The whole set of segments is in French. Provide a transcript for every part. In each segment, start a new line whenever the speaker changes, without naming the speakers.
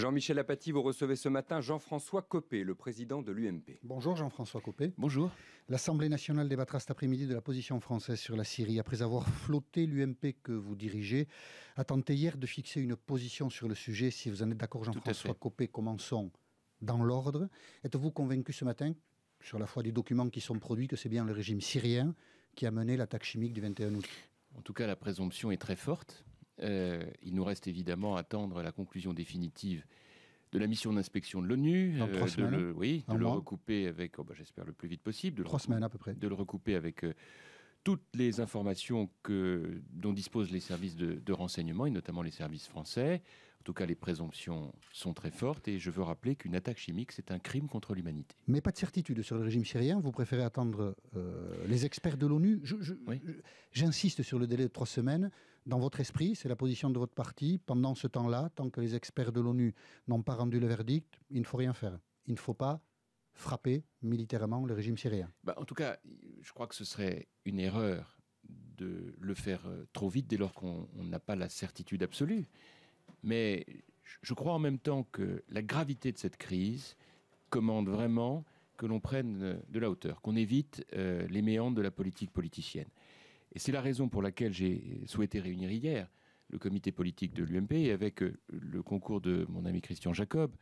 Jean-Michel Apathy, vous recevez ce matin Jean-François Copé, le président de l'UMP. Bonjour Jean-François Copé. Bonjour. L'Assemblée nationale débattra cet après-midi de la position française sur la Syrie. Après avoir flotté l'UMP que vous dirigez, a tenté hier de fixer une position sur le sujet. Si vous en êtes d'accord Jean-François Copé, commençons dans l'ordre. Êtes-vous convaincu ce matin sur la foi des documents qui sont produits, que c'est bien le régime syrien
qui a mené l'attaque chimique du 21 août. En tout cas, la présomption est très forte. Euh, il nous reste évidemment à attendre la conclusion définitive de la mission d'inspection de l'ONU, euh, de le, oui, recouper avec, oh, bah, j'espère le plus vite possible, de trois semaines à peu de le recouper avec euh, toutes les informations dont disposent les services de renseignement et notamment les services français, en tout cas, les présomptions sont très fortes et je veux rappeler qu'une attaque chimique, c'est un crime contre l'humanité.
Mais pas de certitude sur le régime syrien. Vous préférez attendre euh, les experts de l'ONU. J'insiste sur le délai de trois semaines. Dans votre esprit, c'est la position de votre parti. Pendant ce temps-là, tant que les experts de l'ONU n'ont pas rendu le verdict, il ne faut rien faire. Il ne faut pas frapper militairement le régime syrien.
Bah, en tout cas, je crois que ce serait une erreur de le faire euh, trop vite dès lors qu'on n'a pas la certitude absolue. Mais je crois en même temps que la gravité de cette crise commande vraiment que l'on prenne euh, de la hauteur, qu'on évite euh, les méandres de la politique politicienne. Et c'est la raison pour laquelle j'ai souhaité réunir hier le comité politique de l'UMP et avec euh, le concours de mon ami Christian Jacob,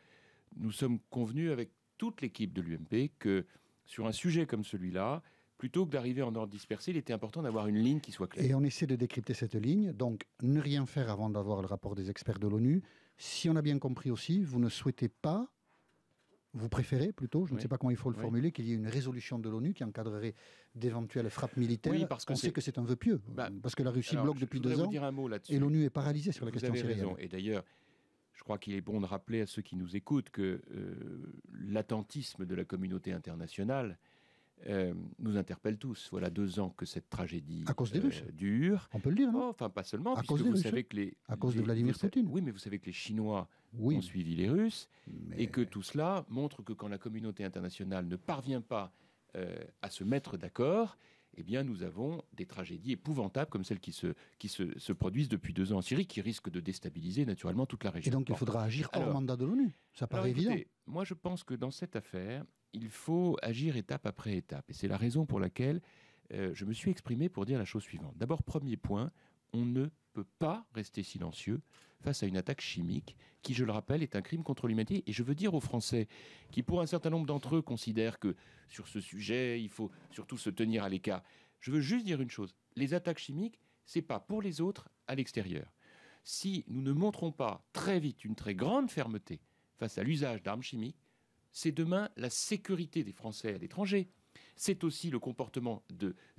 nous sommes convenus avec toute l'équipe de l'UMP que sur un sujet comme celui-là, plutôt que d'arriver en ordre dispersé, il était important d'avoir une ligne qui soit claire. Et
on essaie de décrypter cette ligne, donc ne rien faire avant d'avoir le rapport des experts de l'ONU. Si on a bien compris aussi, vous ne souhaitez pas, vous préférez plutôt, je ne sais pas comment il faut le formuler, qu'il y ait une résolution de l'ONU qui encadrerait d'éventuelles frappes militaires. Oui, parce qu'on on sait que c'est un vœu pieux, bah, parce que la Russie bloque depuis deux ans, et l'ONU est paralysée sur la question avez Et
d'ailleurs, je crois qu'il est bon de rappeler à ceux qui nous écoutent que euh, l'attentisme de la communauté internationale euh, nous interpelle tous. Voilà deux ans que cette tragédie euh, dure. On peut le dire, non oh, Enfin, pas seulement. À vous Savez que les, à cause de Vladimir Poutine. Oui, mais vous savez que les Chinois ont suivi les Russes et que tout cela montre que quand la communauté internationale ne parvient pas euh, à se mettre d'accord, eh bien, nous avons des tragédies épouvantables comme celles qui, se, qui se, produisent depuis deux ans en Syrie, qui risquent de déstabiliser naturellement toute la région. Et donc, il faudra agir hors mandat
de l'ONU. Ça paraît évident.
moi, je pense que dans cette affaire, il faut agir étape après étape. Et c'est la raison pour laquelle euh, je me suis exprimé pour dire la chose suivante. D'abord, premier point, on ne peut pas rester silencieux face à une attaque chimique qui, je le rappelle, est un crime contre l'humanité. Et je veux dire aux Français qui, pour un certain nombre d'entre eux, considèrent que sur ce sujet, il faut surtout se tenir à l'écart. Je veux juste dire une chose. Les attaques chimiques, c'est pas pour les autres à l'extérieur. Si nous ne montrons pas très vite une très grande fermeté face à l'usage d'armes chimiques, c'est demain la sécurité des Français à l'étranger. C'est aussi le comportement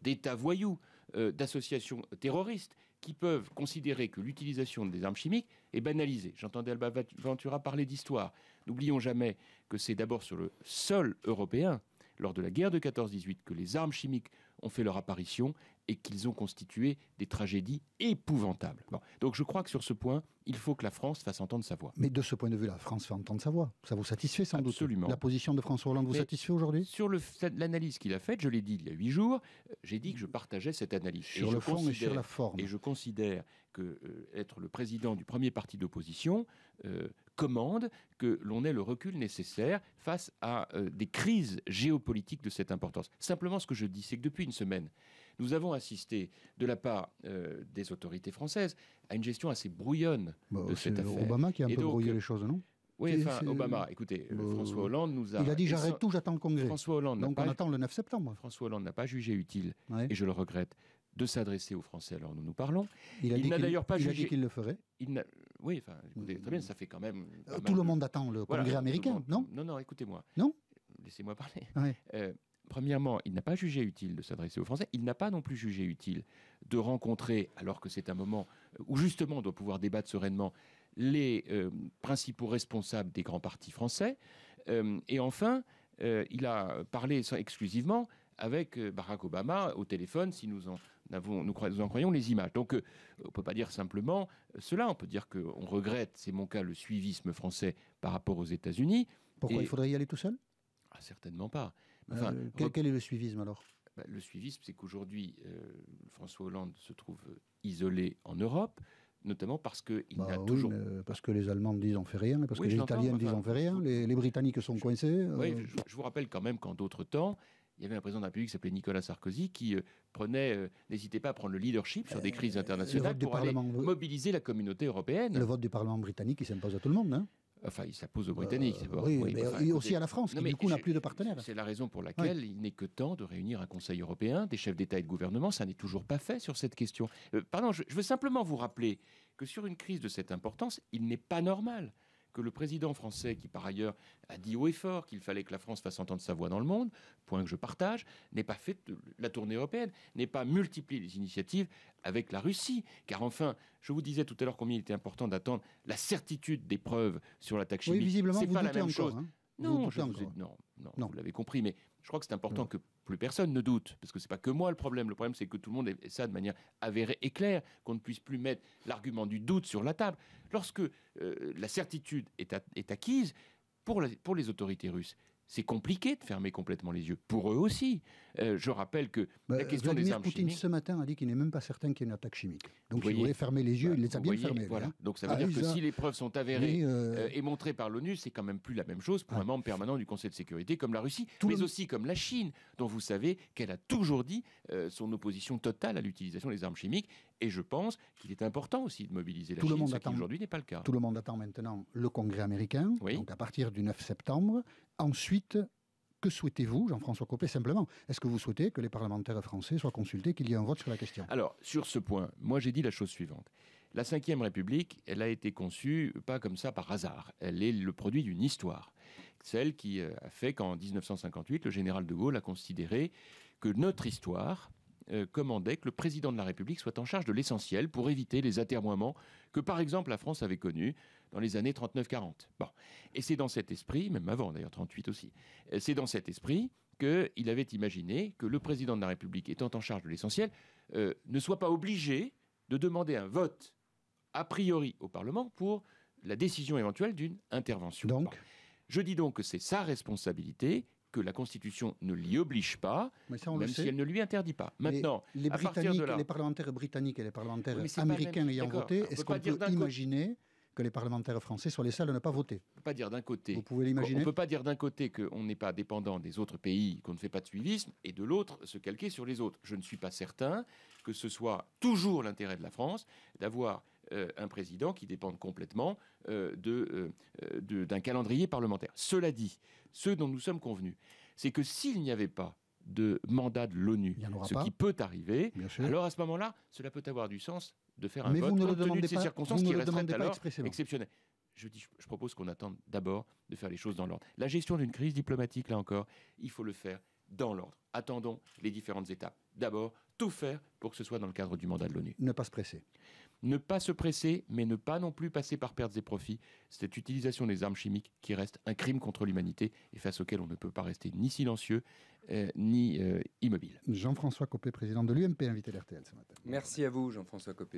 d'États voyous, euh, d'associations terroristes, qui peuvent considérer que l'utilisation des armes chimiques est banalisée. J'entendais Alba Ventura parler d'histoire. N'oublions jamais que c'est d'abord sur le sol européen, lors de la guerre de 14-18, que les armes chimiques ont fait leur apparition et qu'ils ont constitué des tragédies épouvantables. Donc je crois que sur ce point, il faut que la France fasse entendre sa voix.
Mais de ce point de vue, là la France fait entendre sa voix. Ça vous satisfait sans doute Absolument. La
position de François Hollande vous satisfait aujourd'hui Sur l'analyse qu'il a faite, je l'ai dit il y a huit jours, euh, j'ai dit que je partageais cette analyse. Sur le fond et sur la forme. Et je considère que euh, être le président du premier parti d'opposition euh, commande que l'on ait le recul nécessaire face à euh, des crises géopolitiques de cette importance. Simplement, ce que je dis, c'est que depuis une semaine, nous avons assisté de la part euh, des autorités françaises à une gestion assez brouillonne bah, de cette affaire. Obama qui a un peu brouillé les choses, non oui, enfin, Obama, écoutez, bah, François Hollande nous a... Il a dit j'arrête tout,
j'attends le Congrès. François Hollande Donc attend
le 9 septembre. François Hollande n'a pas jugé utile, et je le regrette, de s'adresser aux Français alors nous nous parlons. Il, n'a d'ailleurs pas jugé... qu'il le ferait. Il oui, très bien, ça fait quand même. Euh, tout le monde
attend le congrès américain, non
Non, non, écoutez-moi. Non Laissez-moi parler. Euh, premièrement, il n'a pas jugé utile de s'adresser aux Français. Il n'a pas non plus jugé utile de rencontrer, alors que c'est un moment où justement on doit pouvoir débattre sereinement, les euh, principaux responsables des grands partis français. et enfin, il a parlé exclusivement avec Barack Obama au téléphone, si nous en nous, nous, en croyons les images. Donc euh, on ne peut pas dire simplement euh, cela, on peut dire qu'on regrette, c'est mon cas, le suivisme français par rapport aux États-Unis. Pourquoi il faudrait y aller tout seul ah, Certainement pas. Euh, quel, est le suivisme alors bah, Le suivisme, c'est qu'aujourd'hui, François Hollande se trouve isolé en Europe notamment parce que il bah toujours
parce que les Allemands disent on fait rien, parce que les Italiens disent on fait rien, les, Britanniques sont coincés. Oui, je,
je, vous rappelle quand même qu'en d'autres temps, il y avait un président de la République qui s'appelait Nicolas Sarkozy qui euh, prenait, N'hésitez euh, n'hésitait pas à prendre le leadership sur des crises euh, internationales pour mobiliser la communauté européenne.
Le vote du Parlement britannique, il s'impose à tout le monde, non hein. Enfin, il s'impose
aux Britanniques. oui, oui, aussi à la France, du coup n'a plus de partenaires. C'est la raison pour laquelle il n'est que temps de réunir un Conseil européen, des chefs d'État et de gouvernement. Ça n'est toujours pas fait sur cette question. pardon, je, veux simplement vous rappeler que sur une crise de cette importance, il n'est pas normal que le président français, qui par ailleurs a dit haut et fort qu'il fallait que la France fasse entendre sa voix dans le monde, point que je partage, n'ait pas fait la tournée européenne, n'ait pas multiplié les initiatives avec la Russie. Car enfin, je vous disais tout à l'heure combien il était important d'attendre la certitude des preuves sur l'attaque chimique. Oui, visiblement, c'est pas la même chose. Hein. Non, vous non, non, vous l'avez compris, mais je crois que c'est important que plus personne ne doute, parce que ce n'est pas que moi le problème. Le problème, c'est que tout le monde ait ça de manière avérée et claire, qu'on ne puisse plus mettre l'argument du doute sur la table. Lorsque euh, la certitude est, acquise, pour les autorités russes, c'est compliqué de fermer complètement les yeux. Pour eux aussi. Euh, je rappelle que la bah, question des armes Poutine, ce
matin, a dit qu'il n'est même pas certain qu'il y ait une attaque chimique. Donc, vous voulait fermer les yeux, bah, il les a bien fermés. Voilà. Donc, ça veut ah, dire que si les
preuves sont avérées euh, euh, et montrées par l'ONU, c'est quand même plus la même chose pour ah. un membre permanent du Conseil de sécurité comme la Russie, mais aussi comme la Chine, dont vous savez qu'elle a toujours dit son opposition totale à l'utilisation des armes chimiques. Et je pense qu'il est important aussi de mobiliser la Tout Chine, le monde ce attend... qui aujourd'hui n'est pas le cas.
Tout le monde attend maintenant le Congrès américain, donc à partir du 9 septembre, Ensuite, que souhaitez-vous, Jean-François Copé, simplement Est-ce que vous souhaitez que les parlementaires français soient consultés, qu'il y ait un vote sur la question
Alors, sur ce point, moi j'ai dit la chose suivante. La Ve République, elle a été conçue pas comme ça par hasard. Elle est le produit d'une histoire. Celle qui euh, a fait qu'en 1958, le général de Gaulle a considéré que notre histoire, euh, commandait que le président de la République soit en charge de l'essentiel pour éviter les atermoiements que, par exemple, la France avait connus dans les années 39-40. Bon. Et c'est dans cet esprit, même avant d'ailleurs, 38 aussi, euh, c'est dans cet esprit qu'il avait imaginé que le président de la République, étant en charge de l'essentiel, euh, ne soit pas obligé de demander un vote a priori au Parlement pour la décision éventuelle d'une intervention. Donc Je dis donc que c'est sa responsabilité que la Constitution ne l'y oblige pas, même si elle ne lui interdit pas. Maintenant, les, à partir les
parlementaires britanniques et les parlementaires américains ayant voté, est-ce qu'on peut, imaginer que les parlementaires français soient les seuls à ne pas voter. On
peut pas dire d'un côté. Vous On peut pas dire d'un côté qu'on n'est pas dépendant des autres pays, qu'on ne fait pas de suivisme, et de l'autre se calquer sur les autres. Je ne suis pas certain que ce soit toujours l'intérêt de la France d'avoir euh, un président qui dépende complètement euh, euh, de, d'un calendrier parlementaire. Cela dit, ce dont nous sommes convenus, c'est que s'il n'y avait pas de mandat de l'ONU, ce qui peut arriver, alors à ce moment-là, cela peut avoir du sens de faire un Mais vote compte tenu de ces circonstances qui resteraient alors exceptionnelles. Je, je propose qu'on attende d'abord de faire les choses dans l'ordre. La gestion d'une crise diplomatique, là encore, il faut le faire dans l'ordre. Attendons les différentes étapes. D'abord, tout faire pour que ce soit dans le cadre du mandat de l'ONU. Ne pas se presser. Ne pas se presser, mais ne pas non plus passer par pertes et profits. Cette utilisation des armes chimiques qui reste un crime contre l'humanité et face auquel on ne peut pas rester ni silencieux euh, ni euh, immobile. Jean-François Copé, président de l'UMP, invité à l'RTL ce matin.
Merci à vous, Jean-François Copé.